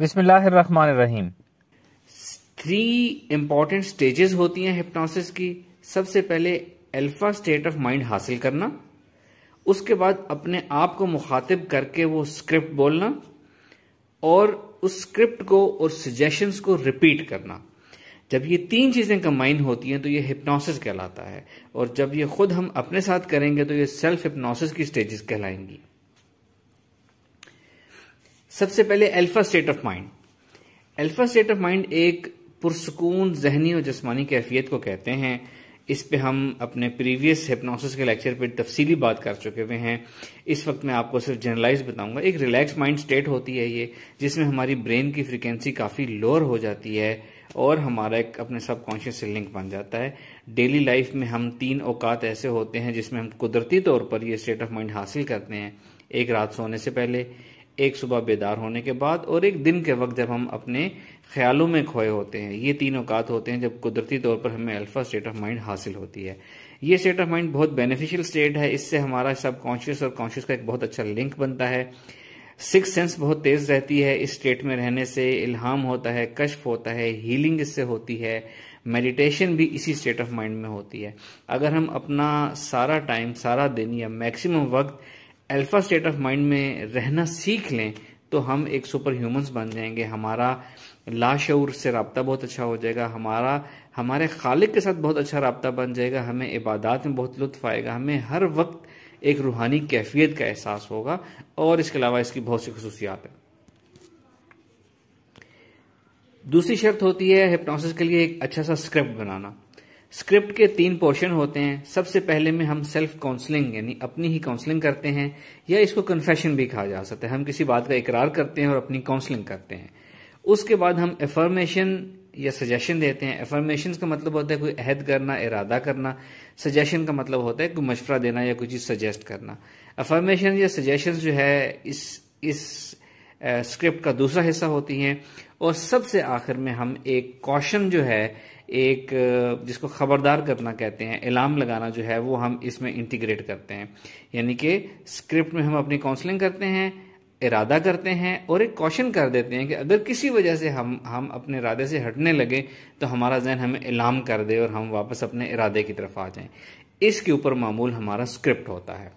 बिसमीम three important stages होती हैं हिप्नोसिस की सबसे पहले अल्फा स्टेट ऑफ माइंड हासिल करना उसके बाद अपने आप को मुखातिब करके वो स्क्रिप्ट बोलना और उस स्क्रिप्ट को और सजेशंस को रिपीट करना जब ये तीन चीज़ें कंबाइन होती हैं तो ये हिप्नोसिस कहलाता है और जब ये खुद हम अपने साथ करेंगे तो ये सेल्फ हिप्नोसिस की स्टेजेस कहलाएंगी सबसे पहले alpha state of mind alpha state of mind एक पुरसकून जहनी और जिसमानी कैफियत को कहते हैं इस पे हम अपने प्रीवियस हिप्नोसिस के लेक्चर पे तफसीली बात कर चुके हुए हैं इस वक्त मैं आपको सिर्फ जनरलाइज बताऊंगा एक रिलैक्स माइंड स्टेट होती है ये जिसमें हमारी ब्रेन की फ्रिक्वेंसी काफ़ी लोअर हो जाती है और हमारा एक अपने सबकॉन्शियस से लिंक बन जाता है डेली लाइफ में हम तीन औकात ऐसे होते हैं जिसमें हम कुदरती तौर पर ये स्टेट ऑफ माइंड हासिल करते हैं एक रात सोने से पहले एक सुबह बेदार होने के बाद और एक दिन के वक्त जब हम अपने ख्यालों में खोए होते हैं ये तीन औकात होते हैं जब कुदरती तौर पर हमें अल्फ़ा स्टेट ऑफ माइंड हासिल होती है ये स्टेट ऑफ माइंड बहुत बेनिफिशियल स्टेट है इससे हमारा सब कॉन्शियस और कॉन्शियस का एक बहुत अच्छा लिंक बनता है सिक्स सेंस बहुत तेज रहती है इस स्टेट में रहने से इल्हाम होता है कश्फ होता है हीलिंग इससे होती है मेडिटेशन भी इसी स्टेट ऑफ माइंड में होती है अगर हम अपना सारा टाइम सारा दिन या मैक्सिमम वक्त अल्फा स्टेट ऑफ माइंड में रहना सीख लें तो हम एक सुपर ह्यूमंस बन जाएंगे हमारा लाशूर से रबता बहुत अच्छा हो जाएगा हमारा हमारे खालिक के साथ बहुत अच्छा रबता बन जाएगा हमें इबादत में बहुत लुत्फ आएगा हमें हर वक्त एक रूहानी कैफियत का एहसास होगा और इसके अलावा इसकी बहुत सी खसूसियात है दूसरी शर्त होती है हिप्नोसिस के लिए एक अच्छा सा स्क्रिप्ट बनाना स्क्रिप्ट के तीन पोर्शन होते हैं सबसे पहले में हम सेल्फ काउंसलिंग यानी अपनी ही काउंसलिंग करते हैं या इसको कन्फेशन भी कहा जा सकता है हम किसी बात का इकरार करते हैं और अपनी काउंसलिंग करते हैं उसके बाद हम एफर्मेशन या सजेशन देते हैं एफर्मेशन का मतलब होता है कोई अहद करना इरादा करना सजेशन का मतलब होता है कोई मशवरा देना या कोई चीज़ सजेस्ट करना एफर्मेशन या सजेशन जो है इस इस स्क्रिप्ट का दूसरा हिस्सा होती हैं और सबसे आखिर में हम एक कॉशन जो है एक जिसको खबरदार करना कहते हैं इलाम लगाना जो है वो हम इसमें इंटीग्रेट करते हैं यानी कि स्क्रिप्ट में हम अपनी काउंसलिंग करते हैं इरादा करते हैं और एक कॉशन कर देते हैं कि अगर किसी वजह से हम हम अपने इरादे से हटने लगे तो हमारा जहन हमें इलाम कर दे और हम वापस अपने इरादे की तरफ आ जाएं इसके ऊपर मामूल हमारा स्क्रिप्ट होता है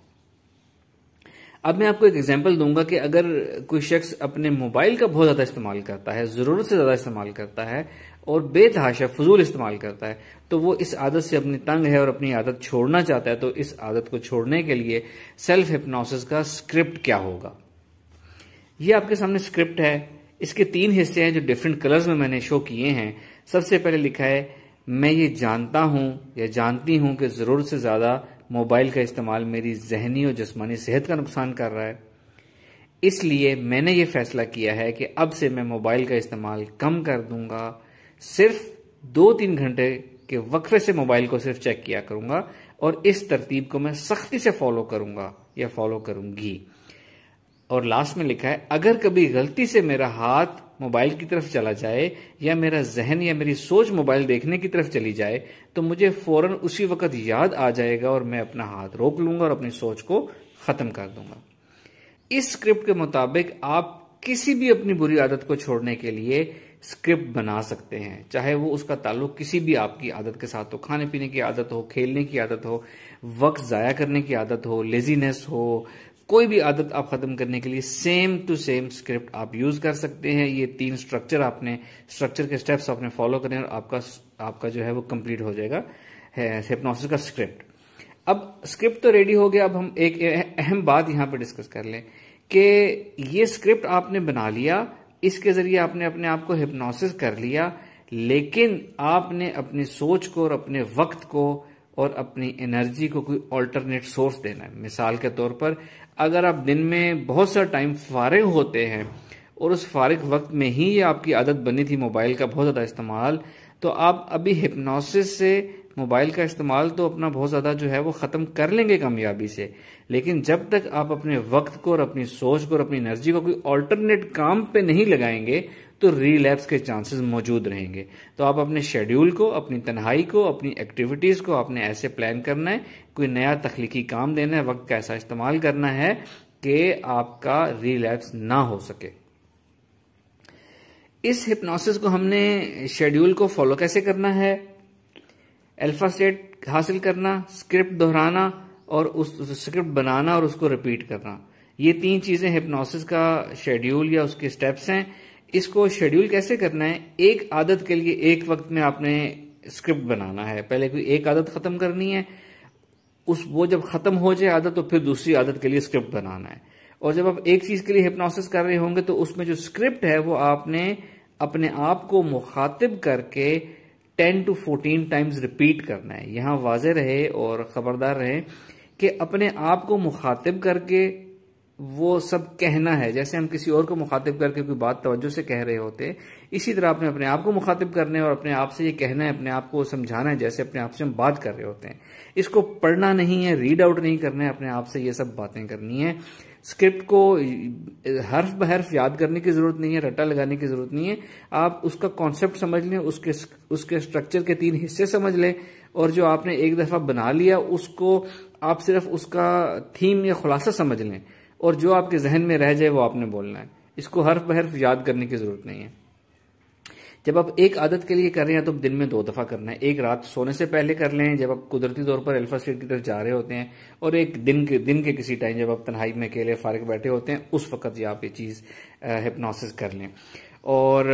अब मैं आपको एक एग्जाम्पल दूंगा कि अगर कोई शख्स अपने मोबाइल का बहुत ज़्यादा इस्तेमाल करता है ज़रूरत से ज़्यादा इस्तेमाल करता है और बेतहाशा फजूल इस्तेमाल करता है तो वो इस आदत से अपनी तंग है और अपनी आदत छोड़ना चाहता है तो इस आदत को छोड़ने के लिए सेल्फ हिप्नोसिस का स्क्रिप्ट क्या होगा ये आपके सामने स्क्रिप्ट है इसके तीन हिस्से हैं जो डिफरेंट कलर्स में मैंने शो किए हैं सबसे पहले लिखा है मैं ये जानता हूं या जानती हूं कि ज़रूरत से ज़्यादा मोबाइल का इस्तेमाल मेरी जहनी और जिसमानी सेहत का नुकसान कर रहा है इसलिए मैंने ये फैसला किया है कि अब से मैं मोबाइल का इस्तेमाल कम कर दूंगा सिर्फ दो तीन घंटे के वक्फे से मोबाइल को सिर्फ चेक किया करूंगा और इस तरतीब को मैं सख्ती से फॉलो करूंगा या फॉलो करूंगी और लास्ट में लिखा है अगर कभी गलती से मेरा हाथ मोबाइल की तरफ चला जाए या मेरा जहन या मेरी सोच मोबाइल देखने की तरफ चली जाए तो मुझे फौरन उसी वक्त याद आ जाएगा और मैं अपना हाथ रोक लूंगा और अपनी सोच को खत्म कर दूंगा इस स्क्रिप्ट के मुताबिक आप किसी भी अपनी बुरी आदत को छोड़ने के लिए स्क्रिप्ट बना सकते हैं चाहे वो उसका ताल्लुक किसी भी आपकी आदत के साथ हो खाने पीने की आदत हो खेलने की आदत हो वक्त ज़ाया करने की आदत हो लेजीनेस हो कोई भी आदत आप ख़त्म करने के लिए सेम टू सेम स्क्रिप्ट आप यूज़ कर सकते हैं ये तीन स्ट्रक्चर आपने स्ट्रक्चर के स्टेप्स आपने फॉलो करें और आपका आपका जो है वो कंप्लीट हो जाएगा हिप्नोसिस का स्क्रिप्ट अब स्क्रिप्ट तो रेडी हो गया अब हम एक अहम बात यहाँ पर डिस्कस कर लें कि ये स्क्रिप्ट आपने बना लिया इसके जरिए आपने अपने आप को हिप्नोसिस कर लिया लेकिन आपने अपनी सोच को और अपने वक्त को और अपनी एनर्जी को कोई ऑल्टरनेट सोर्स देना है मिसाल के तौर पर अगर आप दिन में बहुत सा टाइम फारिग होते हैं और उस फारिग वक्त में ही ये आपकी आदत बनी थी मोबाइल का बहुत ज़्यादा इस्तेमाल तो आप अभी हिप्नोसिस से मोबाइल का इस्तेमाल तो अपना बहुत ज़्यादा जो है वो ख़त्म कर लेंगे कामयाबी से लेकिन जब तक आप अपने वक्त को और अपनी सोच को और अपनी एनर्जी को कोई ऑल्टरनेट काम पे नहीं लगाएंगे तो रीलैप्स के चांसेस मौजूद रहेंगे तो आप अपने शेड्यूल को अपनी तन्हाई को अपनी एक्टिविटीज़ को आपने ऐसे प्लान करना है कोई नया तख्लीकी काम देना है वक्त का ऐसा इस्तेमाल करना है कि आपका रीलैप्स ना हो सके इस हिप्नोसिस को हमने शेड्यूल को फॉलो कैसे करना है अल्फा स्टेट हासिल करना स्क्रिप्ट दोहराना और उस स्क्रिप्ट बनाना और उसको रिपीट करना ये तीन चीज़ें हिप्नोसिस का शेड्यूल या उसके स्टेप्स हैं इसको शेड्यूल कैसे करना है एक आदत के लिए एक वक्त में आपने स्क्रिप्ट बनाना है पहले कोई एक आदत ख़त्म करनी है उस वो जब ख़त्म हो जाए आदत तो फिर दूसरी आदत के लिए स्क्रिप्ट बनाना है और जब आप एक चीज़ के लिए हिप्नोसिस कर रहे होंगे तो उसमें जो स्क्रिप्ट है वो आपने अपने आप को मुखातिब करके ten to fourteen times repeat करना है यहां वाज रहे और ख़बरदार रहे कि अपने आप को मुखातिब करके वो सब कहना है जैसे हम किसी और को मुखातिब करके कोई बात तवज्जो से कह रहे होते इसी तरह आपने अपने आप को मुखातिब करने और अपने आप से ये कहना है अपने आप को समझाना है जैसे अपने आप से हम बात कर रहे होते हैं इसको पढ़ना नहीं है रीड आउट नहीं करना है अपने आप से ये सब बातें करनी है स्क्रिप्ट को हर्फ बहर्फ याद करने की ज़रूरत नहीं है रटा लगाने की ज़रूरत नहीं है आप उसका कॉन्सेप्ट समझ लें उसके उसके स्ट्रक्चर के तीन हिस्से समझ लें और जो आपने एक दफ़ा बना लिया उसको आप सिर्फ उसका थीम या खुलासा समझ लें और जो आपके जहन में रह जाए वो आपने बोलना है इसको हर्फ बहर्फ हर्फ याद करने की ज़रूरत नहीं है जब आप एक आदत के लिए कर रहे हैं तो दिन में दो दफ़ा करना है एक रात सोने से पहले कर लें जब आप कुदरती तौर पर अल्फा स्टेट की तरफ जा रहे होते हैं और एक दिन के दिन के किसी टाइम जब आप तन्हाई में अकेले फारक बैठे होते हैं उस वक्त ये आप ये चीज़ हिप्नोसिस कर लें और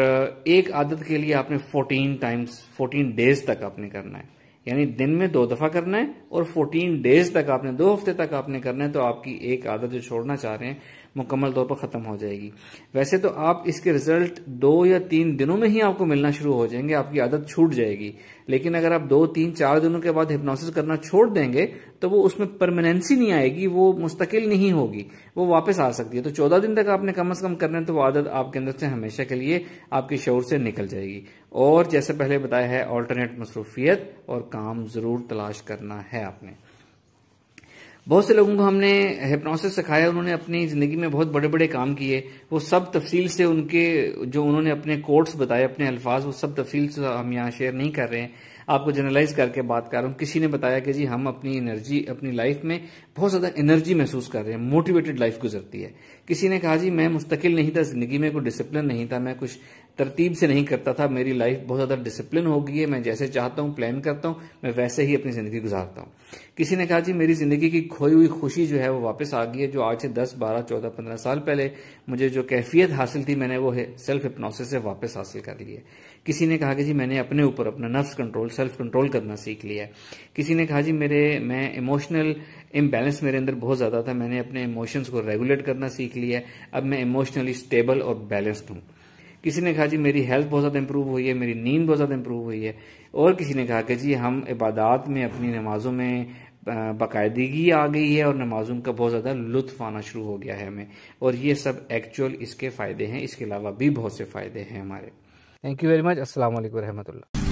एक आदत के लिए आपने फोर्टीन टाइम्स फोर्टीन डेज तक आपने करना है यानी दिन में दो दफ़ा करना है और 14 डेज तक आपने दो हफ्ते तक आपने करना है तो आपकी एक आदत जो छोड़ना चाह रहे हैं मुकम्मल तौर पर ख़त्म हो जाएगी वैसे तो आप इसके रिजल्ट दो या तीन दिनों में ही आपको मिलना शुरू हो जाएंगे आपकी आदत छूट जाएगी लेकिन अगर आप दो तीन चार दिनों के बाद हिप्नोसिस करना छोड़ देंगे तो वो उसमें परमानेंसी नहीं आएगी वो मुस्तकिल नहीं होगी वो वापस आ सकती है तो चौदह दिन तक आपने कम अज कम करने तो वो आदत आपके अंदर से हमेशा के लिए आपके शोर से निकल जाएगी और जैसे पहले बताया है ऑल्टरनेट मसरूफियत और काम जरूर तलाश करना है आपने बहुत से लोगों को हमने हिप्नोसिस सिखाया उन्होंने अपनी ज़िंदगी में बहुत बड़े बड़े काम किए वो सब तफसील से उनके जो उन्होंने अपने कोर्ट्स बताए अपने अल्फाज वो सब तफसील से हम यहाँ शेयर नहीं कर रहे हैं आपको जनरलाइज करके बात कर रहा हूँ किसी ने बताया कि जी हम अपनी एनर्जी अपनी लाइफ में बहुत ज़्यादा एनर्जी महसूस कर रहे हैं मोटिवेटेड लाइफ गुजरती है किसी ने कहा जी मैं मुस्तकिल नहीं था ज़िंदगी में कोई डिसिप्लिन नहीं था मैं कुछ तरतीब से नहीं करता था मेरी लाइफ बहुत ज़्यादा डिसिप्लिन हो गई है मैं जैसे चाहता हूँ प्लान करता हूँ मैं वैसे ही अपनी ज़िंदगी गुजारता हूँ किसी ने कहा जी मेरी ज़िंदगी की खोई हुई खुशी जो है वो वापस आ गई है जो आज से दस बारह चौदह पंद्रह साल पहले मुझे जो कैफियत हासिल थी मैंने वो है सेल्फ हिप्नोसिस से वापस हासिल कर ली है किसी ने कहा कि जी मैंने अपने ऊपर अपना नफ्स कंट्रोल सेल्फ कंट्रोल करना सीख लिया है किसी ने कहा जी मेरे मैं इमोशनल इम्बैलेंस मेरे अंदर बहुत ज़्यादा था मैंने अपने इमोशंस को रेगुलेट करना सीख लिया है अब मैं इमोशनली स्टेबल और बैलेंस्ड हूँ किसी ने कहा जी मेरी हेल्थ बहुत ज़्यादा इंप्रूव हुई है मेरी नींद बहुत ज़्यादा इंप्रूव हुई है और किसी ने कहा कि जी हम इबादत में अपनी नमाज़ों में बाकायदगी आ गई है और नमाजों का बहुत ज़्यादा लुत्फ आना शुरू हो गया है हमें और ये सब एक्चुअल इसके फ़ायदे हैं इसके अलावा भी बहुत से फ़ायदे हैं हमारे थैंक यू वेरी मच असल वरहमल्ला